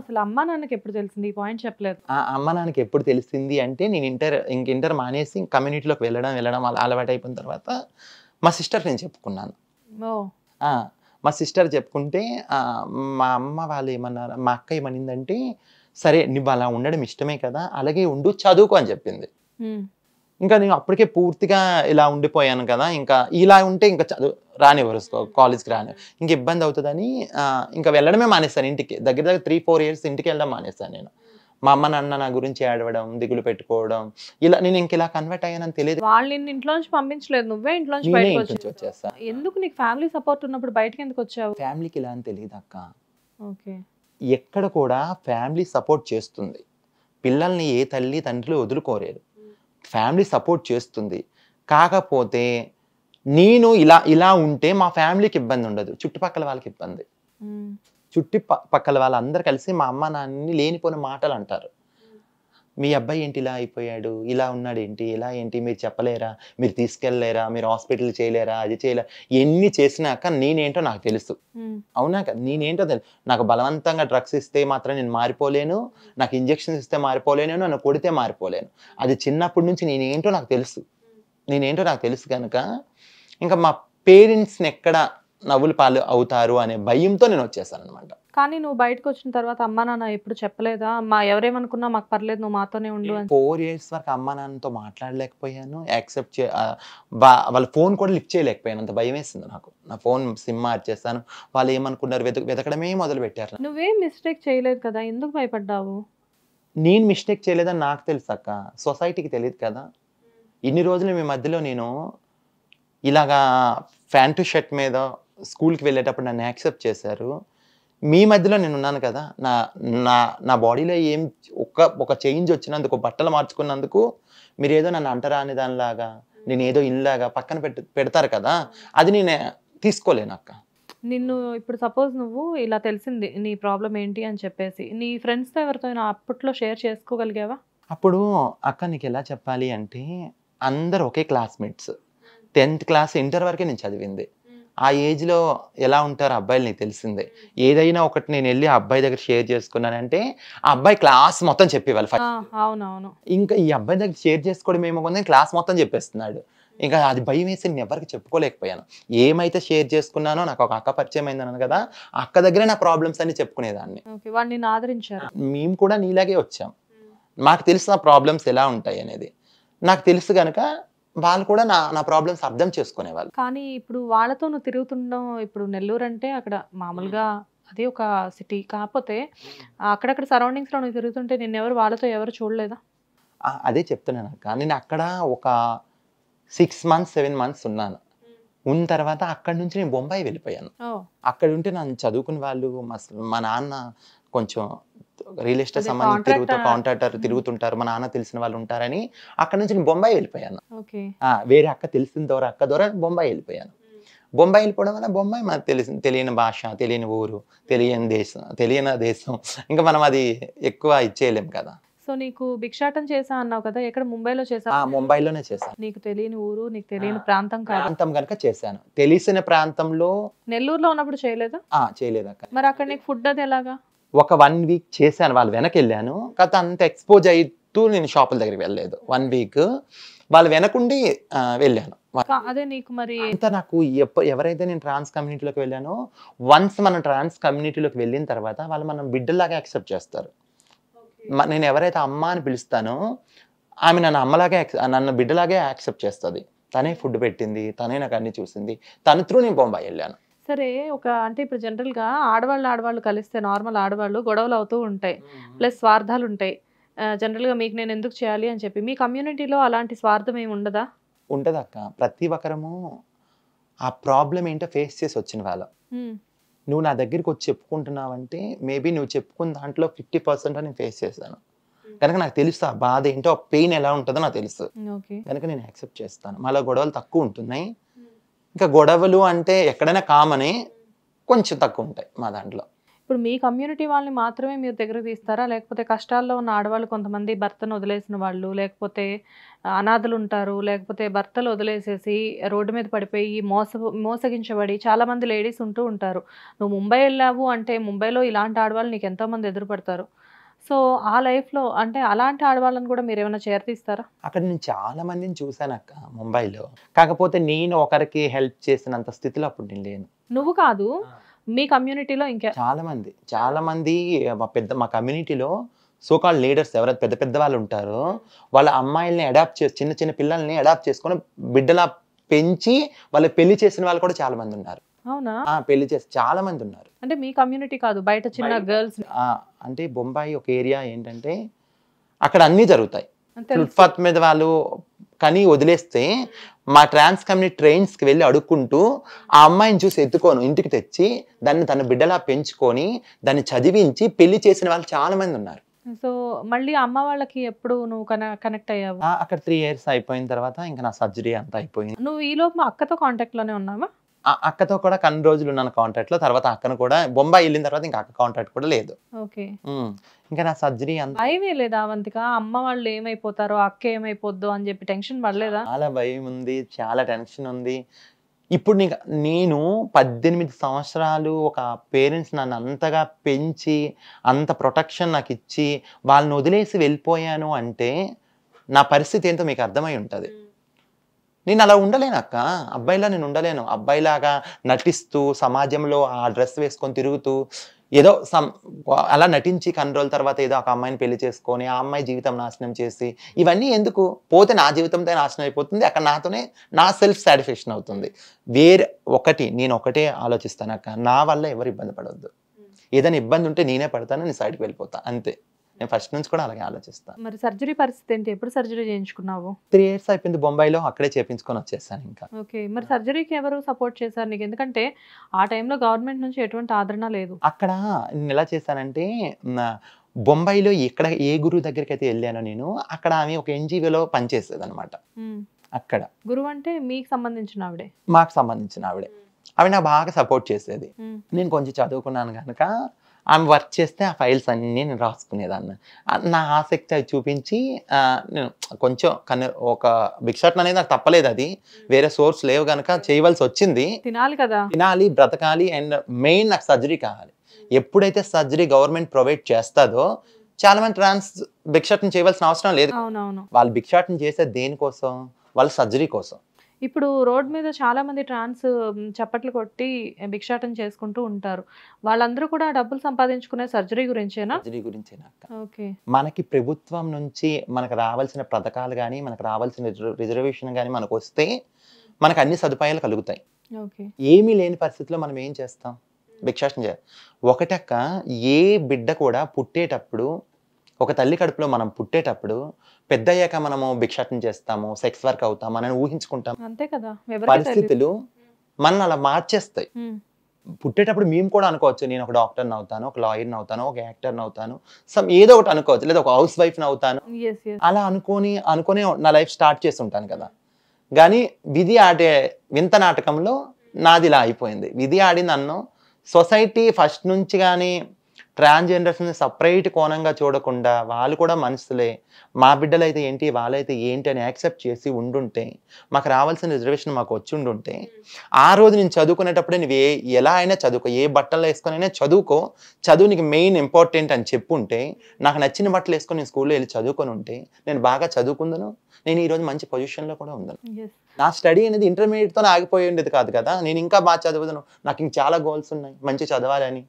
అసలు అమ్మ నాన్నకి ఎప్పుడు తెలిసింది ఈ పాయింట్ చెప్పలేదు అమ్మ నాన్నకి ఎప్పుడు తెలిసింది అంటే నేను ఇంటర్ ఇంక ఇంటర్ మానేసి కమ్యూనిటీలోకి వెళ్ళడం వెళ్ళడం అలా అలవాటు అయిపోయిన తర్వాత మా సిస్టర్ నేను చెప్పుకున్నాను మా సిస్టర్ చెప్పుకుంటే మా అమ్మ వాళ్ళు ఏమన్నారు మా అక్క ఏమనిందంటే సరే నువ్వు అలా ఉండడం ఇష్టమే కదా అలాగే ఉండు చదువుకో అని చెప్పింది ఇంకా నేను అప్పటికే పూర్తిగా ఇలా ఉండిపోయాను కదా ఇంకా ఇలా ఉంటే ఇంకా చదువు రానివ్వరు కాలేజ్కి రాని ఇంకా ఇబ్బంది అవుతుందని ఇంకా వెళ్ళడమే మానేస్తాను ఇంటికి దగ్గర దగ్గర త్రీ ఫోర్ ఇయర్స్ ఇంటికి వెళ్ళడం మానేస్తాను నేను మా అమ్మ నాన్న నా గురించి ఏడవడం దిగులు పెట్టుకోవడం ఇలా నేను ఇంక ఇలా కన్వర్ట్ అయ్యానని తెలియదు వాళ్ళు నిన్ను ఇంట్లో నుంచి పంపించలేదు నువ్వే ఇంట్లో బయటకు వచ్చేస్తా ఎందుకు నీకు ఫ్యామిలీ సపోర్ట్ ఉన్నప్పుడు బయటకి ఎందుకు వచ్చావు ఫ్యామిలీకి ఇలా అని తెలియదు అక్క ఓకే ఎక్కడ కూడా ఫ్యామిలీ సపోర్ట్ చేస్తుంది పిల్లల్ని ఏ తల్లి తండ్రులు వదులుకోలేరు ఫ్యామిలీ సపోర్ట్ చేస్తుంది కాకపోతే నేను ఇలా ఇలా ఉంటే మా ఫ్యామిలీకి ఇబ్బంది ఉండదు చుట్టుపక్కల వాళ్ళకి ఇబ్బంది చుట్టుపక్కల వాళ్ళందరూ కలిసి మా అమ్మ నాన్నని లేనిపోయిన మాటలు అంటారు మీ అబ్బాయి ఏంటి ఇలా అయిపోయాడు ఇలా ఉన్నాడు ఏంటి ఇలా ఏంటి మీరు చెప్పలేరా మీరు తీసుకెళ్ళలేరా మీరు హాస్పిటల్ చేయలేరా అది చేయలేరా ఎన్ని చేసినాక నేనేంటో నాకు తెలుసు అవునాక నేనేంటో తెలుసు నాకు బలవంతంగా డ్రగ్స్ ఇస్తే మాత్రం నేను మారిపోలేను నాకు ఇంజెక్షన్స్ ఇస్తే మారిపోలేను నన్ను కొడితే మారిపోలేను అది చిన్నప్పటి నుంచి నేనేంటో నాకు తెలుసు నేనేంటో నాకు తెలుసు కనుక ఇంకా మా పేరెంట్స్ని ఎక్కడ నవ్వుల పాలు అవుతారు అనే భయంతో నేను వచ్చేసాను అనమాట కానీ నువ్వు బయటకు వచ్చిన తర్వాత అమ్మా నాన్న ఎప్పుడు చెప్పలేదా మా ఎవరేమనుకున్నా మాకు పర్లేదు నువ్వు మాతోనే ఉండు ఫోర్ ఇయర్స్ వరకు అమ్మ నాన్నతో మాట్లాడలేకపోయాను యాక్సెప్ట్ చే వాళ్ళ ఫోన్ కూడా లిఫ్ట్ చేయలేకపోయాను అంత భయం వేసింది నాకు నా ఫోన్ సిమ్ మార్చేస్తాను వాళ్ళు ఏమనుకున్నారు వెతక వెతకడమే మొదలు పెట్టారు నువ్వేం మిస్టేక్ చేయలేదు కదా ఎందుకు భయపడ్డావు నేను మిస్టేక్ చేయలేదని నాకు తెలుసు అక్క సొసైటీకి తెలియదు కదా ఇన్ని రోజులు మీ మధ్యలో నేను ఇలాగా ప్యాంటు షర్ట్ మీద స్కూల్కి వెళ్ళేటప్పుడు నన్ను యాక్సెప్ట్ చేశారు మీ మధ్యలో నేను ఉన్నాను కదా నా నా నా బాడీలో ఏం ఒక ఒక చేంజ్ వచ్చినందుకు బట్టలు మార్చుకున్నందుకు మీరు ఏదో నన్ను అంటరా దానిలాగా నేను ఏదో ఇల్లాగా పక్కన పెడతారు కదా అది నేను తీసుకోలేను అక్క నిన్ను ఇప్పుడు సపోజ్ నువ్వు ఇలా తెలిసింది నీ ప్రాబ్లం ఏంటి అని చెప్పేసి నీ ఫ్రెండ్స్తో ఎవరితో అప్పట్లో షేర్ చేసుకోగలిగావా అప్పుడు అక్క నీకు ఎలా చెప్పాలి అంటే అందరు ఒకే క్లాస్మేట్స్ టెన్త్ క్లాస్ ఇంటర్ వరకే నేను చదివింది ఆ ఏజ్లో ఎలా ఉంటారు అబ్బాయిలు నీకు తెలిసిందే ఏదైనా ఒకటి నేను వెళ్ళి ఆ అబ్బాయి దగ్గర షేర్ చేసుకున్నానంటే ఆ అబ్బాయి క్లాస్ మొత్తం చెప్పేవాళ్ళు అవునవును ఇంకా ఈ అబ్బాయి దగ్గర షేర్ చేసుకోవడం ఏమో కొందని క్లాస్ మొత్తం చెప్పేస్తున్నాడు ఇంకా అది భయం వేసి నేను ఎవరికి చెప్పుకోలేకపోయాను ఏమైతే షేర్ చేసుకున్నానో నాకు ఒక అక్క పరిచయం అయిందన్నాను కదా అక్క దగ్గరే నా ప్రాబ్లమ్స్ అన్ని చెప్పుకునేదాన్ని ఆదరించారు మేము కూడా నీలాగే వచ్చాం మాకు తెలిసిన ప్రాబ్లమ్స్ ఎలా ఉంటాయి అనేది నాకు తెలుసు కనుక వాళ్ళు కూడా నా నా ప్రాబ్లమ్స్ అర్థం చేసుకునేవాళ్ళు కానీ ఇప్పుడు వాళ్ళతో నువ్వు తిరుగుతుండడం ఇప్పుడు నెల్లూరు అంటే అక్కడ మామూలుగా అది ఒక సిటీ కాకపోతే అక్కడక్కడ సరౌండింగ్స్లో నువ్వు తిరుగుతుంటే నేను ఎవరు వాళ్ళతో ఎవరు చూడలేదా అదే చెప్తున్నాను అక్క నేను అక్కడ ఒక సిక్స్ మంత్స్ సెవెన్ మంత్స్ ఉన్నాను ఉన్న తర్వాత అక్కడ నుంచి నేను బొంబాయి వెళ్ళిపోయాను అక్కడ ఉంటే నన్ను చదువుకునే వాళ్ళు మా నాన్న కొంచెం రియల్ ఎస్టేట్ సంబంధించి తిరుగుతూ కాంట్రాక్టర్ తిరుగుతుంటారు మా నాన్న తెలిసిన వాళ్ళు ఉంటారని అక్కడ నుంచి నేను బొంబాయి వెళ్ళిపోయాను వేరే అక్క తెలిసిన ద్వారా అక్క ద్వారా బొంబాయి వెళ్ళిపోయాను బొంబాయి వెళ్ళిపోవడం వల్ల బొంబాయి మనకు తెలిసి తెలియని భాష తెలియని ఊరు తెలియని దేశం తెలియని దేశం ఇంకా మనం అది ఎక్కువ ఇచ్చేయలేం కదా సో నీకు భిక్షాటం చేసా అన్నావు కదా ఎక్కడ ముంబైలో చేసా ముంబైలోనే చేసా నీకు తెలియని ఊరు నీకు తెలియని ప్రాంతం ప్రాంతం కనుక చేశాను తెలిసిన ప్రాంతంలో నెల్లూరులో ఉన్నప్పుడు చేయలేదా చేయలేదు అక్క మరి అక్కడ నీకు ఫుడ్ అది ఎలాగా ఒక వన్ వీక్ చేశాను వాళ్ళు వెనక్కి వెళ్ళాను కాకపోతే అంత ఎక్స్పోజ్ అవుతూ నేను షాపుల దగ్గరికి వెళ్ళలేదు వన్ వీక్ వాళ్ళు వెనకుండి వెళ్ళాను అదే నీకు మరి అంత నాకు ఎవరైతే నేను ట్రాన్స్ కమ్యూనిటీలోకి వెళ్ళానో వన్స్ మనం ట్రాన్స్ కమ్యూనిటీలోకి వెళ్ళిన తర్వాత వాళ్ళు మనం బిడ్డలాగా యాక్సెప్ట్ చేస్తారు నేను ఎవరైతే అమ్మ అని పిలుస్తానో ఆమె నన్ను అమ్మలాగే నన్ను బిడ్డలాగే యాక్సెప్ట్ చేస్తుంది తనే ఫుడ్ పెట్టింది తనే నాకు అన్ని చూసింది తన త్రూ నేను బొంబాయి వెళ్ళాను సరే ఒక అంటే ఇప్పుడు జనరల్గా ఆడవాళ్ళు ఆడవాళ్ళు కలిస్తే నార్మల్ ఆడవాళ్ళు గొడవలు అవుతూ ఉంటాయి ప్లస్ స్వార్థాలు ఉంటాయి జనరల్గా మీకు నేను ఎందుకు చేయాలి అని చెప్పి మీ కమ్యూనిటీలో అలాంటి స్వార్థం ఏమి ఉండదా ఉంటుంది అక్క ప్రతి ఒక్కరము ఆ ప్రాబ్లం ఏంటో ఫేస్ చేసి వచ్చిన వాళ్ళు నువ్వు నా దగ్గరికి వచ్చి చెప్పుకుంటున్నావంటే మేబీ నువ్వు చెప్పుకున్న దాంట్లో ఫిఫ్టీ పర్సెంట్ నేను ఫేస్ చేశాను కనుక నాకు తెలుసు ఆ బాధ ఏంటో పెయిన్ ఎలా ఉంటుందో నాకు తెలుసు కనుక నేను యాక్సెప్ట్ చేస్తాను మళ్ళీ గొడవలు తక్కువ ఉంటున్నాయి ఇంకా గొడవలు అంటే ఎక్కడైనా కామని కొంచెం తక్కువ ఉంటాయి మా దాంట్లో ఇప్పుడు మీ కమ్యూనిటీ వాళ్ళని మాత్రమే మీరు దగ్గర తీస్తారా లేకపోతే కష్టాల్లో ఉన్న ఆడవాళ్ళు కొంతమంది భర్తను వదిలేసిన వాళ్ళు లేకపోతే అనాథలు ఉంటారు లేకపోతే భర్తలు వదిలేసేసి రోడ్డు మీద పడిపోయి మోస మోసగించబడి చాలామంది లేడీస్ ఉంటూ ఉంటారు నువ్వు ముంబై వెళ్ళావు అంటే ముంబైలో ఇలాంటి ఆడవాళ్ళు నీకు ఎంతోమంది ఎదురుపడతారు సో ఆ లైఫ్లో అంటే అలాంటి ఆడవాళ్ళని కూడా మీరు ఏమైనా చేరతీస్తారా అక్కడ నేను చాలా మందిని చూశాను అక్క ముంబైలో కాకపోతే నేను ఒకరికి హెల్ప్ చేసినంత స్థితిలో అప్పుడు నేను లేను నువ్వు కాదు మీ కమ్యూనిటీలో ఇంకా చాలా మంది చాలా మంది మా పెద్ద మా కమ్యూనిటీలో సోకాల్ లీడర్స్ ఎవరైతే పెద్ద పెద్ద వాళ్ళు ఉంటారో వాళ్ళ అమ్మాయిల్ని అడాప్ట్ చేసి చిన్న చిన్న పిల్లల్ని అడాప్ట్ చేసుకొని బిడ్డలా పెంచి వాళ్ళ పెళ్లి చేసిన వాళ్ళు కూడా చాలా మంది ఉన్నారు అవునా పెళ్లి చేసి చాలా మంది ఉన్నారు అంటే మీ కమ్యూనిటీ కాదు బయట చిన్న గర్ల్స్ అంటే బొంబాయి ఒక ఏరియా ఏంటంటే అక్కడ అన్ని జరుగుతాయి ఫుట్పాత్ మీద వాళ్ళు కానీ వదిలేస్తే మా ట్రాన్స్ కమ్యూనిటీ కి వెళ్ళి అడుక్కుంటూ ఆ అమ్మాయిని చూసి ఎత్తుకోను ఇంటికి తెచ్చి దాన్ని తన బిడ్డలా పెంచుకొని దాన్ని చదివించి పెళ్లి చేసిన వాళ్ళు చాలా మంది ఉన్నారు సో మళ్ళీ అమ్మ వాళ్ళకి ఎప్పుడు నువ్వు కనెక్ట్ అయ్యావు అక్కడ త్రీ ఇయర్స్ అయిపోయిన తర్వాత ఇంకా నా సర్జరీ అంతా అయిపోయింది నువ్వు ఈలోపు మా అక్కతో కాంటాక్ట్ లోనే ఉన్నావా అక్కతో కూడా కొన్ని రోజులు ఉన్నాను కాంట్రాక్ట్ లో తర్వాత అక్కను కూడా బొంబాయి వెళ్ళిన తర్వాత ఇంకా అక్క కాంటాక్ట్ కూడా లేదు ఇంకా నా సర్జరీ అంత భయం లేదా అవంతిక అమ్మ వాళ్ళు ఏమైపోతారో అక్క ఏమైపోద్దు అని చెప్పి టెన్షన్ పడలేదా చాలా భయం ఉంది చాలా టెన్షన్ ఉంది ఇప్పుడు నీకు నేను పద్దెనిమిది సంవత్సరాలు ఒక పేరెంట్స్ నన్ను అంతగా పెంచి అంత ప్రొటెక్షన్ నాకు ఇచ్చి వాళ్ళని వదిలేసి వెళ్ళిపోయాను అంటే నా పరిస్థితి ఏంటో మీకు అర్థమై ఉంటుంది నేను అలా ఉండలేను అక్క అబ్బాయిలా నేను ఉండలేను అబ్బాయిలాగా నటిస్తూ సమాజంలో ఆ డ్రెస్ వేసుకొని తిరుగుతూ ఏదో సమ్ అలా నటించి కొన్ని రోజుల తర్వాత ఏదో ఒక అమ్మాయిని పెళ్లి చేసుకొని ఆ అమ్మాయి జీవితం నాశనం చేసి ఇవన్నీ ఎందుకు పోతే నా జీవితంతో నాశనం అయిపోతుంది అక్కడ నాతోనే నా సెల్ఫ్ సాటిస్ఫాక్షన్ అవుతుంది వేరే ఒకటి నేను ఒకటే ఆలోచిస్తాను అక్క నా వల్ల ఎవరు ఇబ్బంది పడవద్దు ఏదైనా ఇబ్బంది ఉంటే నేనే పడతాను నేను సైడ్కి వెళ్ళిపోతాను అంతే నేను ఫస్ట్ నుంచి కూడా అలాగే ఆలోచిస్తాను మరి సర్జరీ పరిస్థితి ఏంటి ఎప్పుడు సర్జరీ చేయించుకున్నావు త్రీ ఇయర్స్ అయిపోయింది బొంబాయిలో అక్కడే చేపించుకొని వచ్చేసాను ఇంకా ఓకే మరి సర్జరీకి ఎవరు సపోర్ట్ చేశారు నీకు ఎందుకంటే ఆ టైంలో గవర్నమెంట్ నుంచి ఎటువంటి ఆదరణ లేదు అక్కడ నేను ఎలా చేశానంటే బొంబాయిలో ఎక్కడ ఏ గురువు దగ్గరికి అయితే వెళ్ళానో నేను అక్కడ ఆమె ఒక ఎన్జిఓలో పనిచేసేది అనమాట అక్కడ గురువు అంటే మీకు సంబంధించిన ఆవిడే మాకు సంబంధించిన ఆవిడే ఆవిడ నాకు బాగా సపోర్ట్ చేసేది నేను కొంచెం చదువుకున్నాను కనుక ఆమె వర్క్ చేస్తే ఆ ఫైల్స్ అన్నీ నేను రాసుకునేదాన్ని నా ఆసక్తి అది చూపించి నేను కొంచెం కను ఒక భిక్షాటన అనేది నాకు తప్పలేదు అది వేరే సోర్స్ లేవు కనుక చేయవలసి వచ్చింది తినాలి కదా తినాలి బ్రతకాలి అండ్ మెయిన్ నాకు సర్జరీ కావాలి ఎప్పుడైతే సర్జరీ గవర్నమెంట్ ప్రొవైడ్ చేస్తుందో చాలా మంది ట్రాన్స్ భిక్షాటన చేయవలసిన అవసరం లేదు వాళ్ళు భిక్షాటన చేసే దేనికోసం వాళ్ళ సర్జరీ కోసం ఇప్పుడు రోడ్ మీద చాలామంది ట్రాన్స్ చప్పట్లు కొట్టి భిక్షాటం చేసుకుంటూ ఉంటారు వాళ్ళందరూ కూడా డబ్బులు సంపాదించుకునే సర్జరీ గురించేనా సర్జరీ గురించేనా ఓకే మనకి ప్రభుత్వం నుంచి మనకు రావాల్సిన పథకాలు కానీ మనకు రావాల్సిన రిజర్వేషన్ కానీ మనకు వస్తే మనకు అన్ని సదుపాయాలు కలుగుతాయి ఏమీ లేని పరిస్థితిలో మనం ఏం చేస్తాం భిక్షాటం చేయాలి ఒకటక్క ఏ బిడ్డ కూడా పుట్టేటప్పుడు ఒక తల్లి కడుపులో మనం పుట్టేటప్పుడు పెద్ద అయ్యాక మనము భిక్షాటం చేస్తాము సెక్స్ వర్క్ అవుతాము అని ఊహించుకుంటాం అంతే కదా పరిస్థితులు మనల్ని అలా మార్చేస్తాయి పుట్టేటప్పుడు మేము కూడా అనుకోవచ్చు నేను ఒక డాక్టర్ని అవుతాను ఒక లాయర్ని అవుతాను ఒక యాక్టర్ని అవుతాను సమ్ ఏదో ఒకటి అనుకోవచ్చు లేదా ఒక హౌస్ వైఫ్ని అవుతాను అలా అనుకొని అనుకునే నా లైఫ్ స్టార్ట్ చేసి ఉంటాను కదా కానీ విధి ఆడే వింత నాటకంలో నాది ఇలా అయిపోయింది విధి ఆడి నన్ను సొసైటీ ఫస్ట్ నుంచి కానీ ట్రాన్స్జెండర్స్ని సపరేట్ కోణంగా చూడకుండా వాళ్ళు కూడా మనసులే మా బిడ్డలైతే ఏంటి వాళ్ళైతే ఏంటి అని యాక్సెప్ట్ చేసి ఉండుంటే మాకు రావాల్సిన రిజర్వేషన్ మాకు వచ్చి ఉండుంటే ఆ రోజు నేను చదువుకునేటప్పుడే నువ్వు ఏ ఎలా అయినా చదువుకో ఏ బట్టలు వేసుకొని అయినా చదువుకో చదువు నీకు మెయిన్ ఇంపార్టెంట్ అని చెప్పుంటే నాకు నచ్చిన బట్టలు వేసుకొని నేను స్కూల్లో వెళ్ళి చదువుకొని ఉంటే నేను బాగా చదువుకుందను నేను ఈరోజు మంచి పొజిషన్లో కూడా ఉందను నా స్టడీ అనేది ఇంటర్మీడియట్తో ఆగిపోయి ఉండేది కాదు కదా నేను ఇంకా బాగా చదువుదను నాకు ఇంక చాలా గోల్స్ ఉన్నాయి మంచి చదవాలని